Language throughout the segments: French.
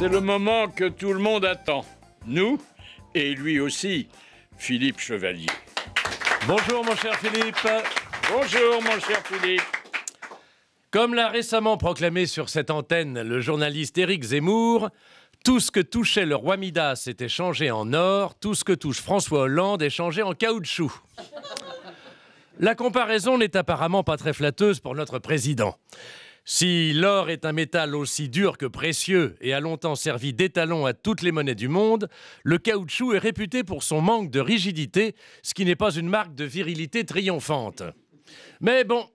C'est le moment que tout le monde attend. Nous, et lui aussi, Philippe Chevalier. Bonjour mon cher Philippe. Bonjour mon cher Philippe. Comme l'a récemment proclamé sur cette antenne le journaliste Éric Zemmour, tout ce que touchait le roi Midas était changé en or, tout ce que touche François Hollande est changé en caoutchouc. La comparaison n'est apparemment pas très flatteuse pour notre président. Si l'or est un métal aussi dur que précieux et a longtemps servi d'étalon à toutes les monnaies du monde, le caoutchouc est réputé pour son manque de rigidité, ce qui n'est pas une marque de virilité triomphante. Mais bon,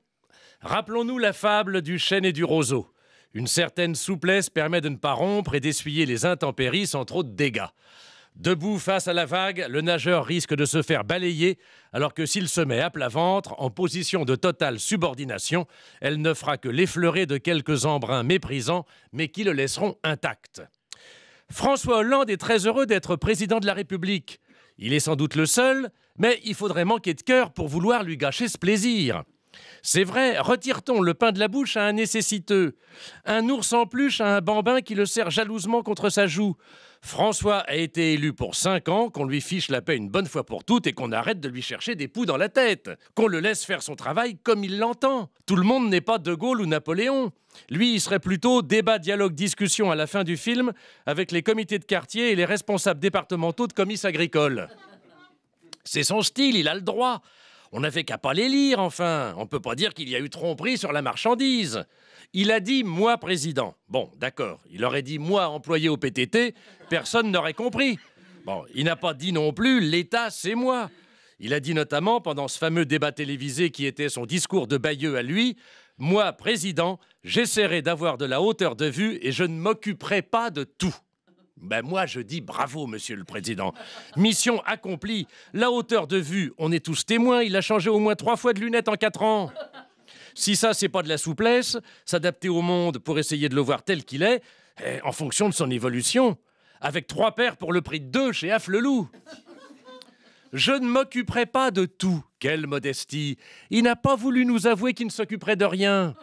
rappelons-nous la fable du chêne et du roseau. Une certaine souplesse permet de ne pas rompre et d'essuyer les intempéries sans trop de dégâts. Debout face à la vague, le nageur risque de se faire balayer, alors que s'il se met à plat ventre, en position de totale subordination, elle ne fera que l'effleurer de quelques embruns méprisants, mais qui le laisseront intact. François Hollande est très heureux d'être président de la République. Il est sans doute le seul, mais il faudrait manquer de cœur pour vouloir lui gâcher ce plaisir. C'est vrai, retire-t-on le pain de la bouche à un nécessiteux, un ours en peluche à un bambin qui le serre jalousement contre sa joue. François a été élu pour cinq ans, qu'on lui fiche la paix une bonne fois pour toutes et qu'on arrête de lui chercher des poux dans la tête, qu'on le laisse faire son travail comme il l'entend. Tout le monde n'est pas De Gaulle ou Napoléon. Lui, il serait plutôt débat, dialogue, discussion à la fin du film avec les comités de quartier et les responsables départementaux de comices agricoles. C'est son style, il a le droit. On n'avait qu'à pas les lire, enfin. On ne peut pas dire qu'il y a eu tromperie sur la marchandise. Il a dit moi président. Bon, d'accord. Il aurait dit moi employé au PTT. Personne n'aurait compris. Bon, il n'a pas dit non plus l'État, c'est moi. Il a dit notamment pendant ce fameux débat télévisé qui était son discours de Bayeux à lui Moi, président, j'essaierai d'avoir de la hauteur de vue et je ne m'occuperai pas de tout. Ben moi, je dis bravo, monsieur le président. Mission accomplie. La hauteur de vue, on est tous témoins. Il a changé au moins trois fois de lunettes en quatre ans. Si ça, c'est pas de la souplesse, s'adapter au monde pour essayer de le voir tel qu'il est, eh, en fonction de son évolution, avec trois paires pour le prix de deux chez Afflelou. Je ne m'occuperai pas de tout. Quelle modestie. Il n'a pas voulu nous avouer qu'il ne s'occuperait de rien.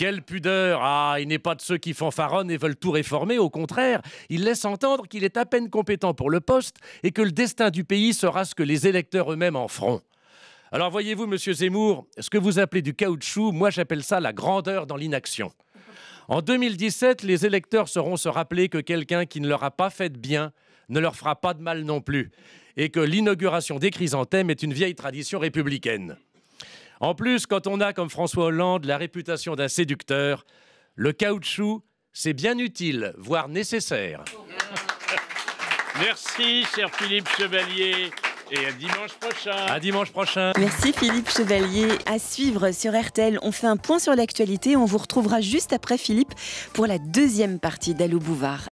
Quelle pudeur Ah, il n'est pas de ceux qui fanfaronnent et veulent tout réformer, au contraire, il laisse entendre qu'il est à peine compétent pour le poste et que le destin du pays sera ce que les électeurs eux-mêmes en feront. Alors voyez-vous, monsieur Zemmour, ce que vous appelez du caoutchouc, moi j'appelle ça la grandeur dans l'inaction. En 2017, les électeurs sauront se rappeler que quelqu'un qui ne leur a pas fait de bien ne leur fera pas de mal non plus, et que l'inauguration des chrysanthèmes est une vieille tradition républicaine. En plus, quand on a, comme François Hollande, la réputation d'un séducteur, le caoutchouc, c'est bien utile, voire nécessaire. Merci, cher Philippe Chevalier. Et à dimanche prochain. À dimanche prochain. Merci Philippe Chevalier. À suivre sur RTL, on fait un point sur l'actualité. On vous retrouvera juste après Philippe pour la deuxième partie d'Allo Bouvard.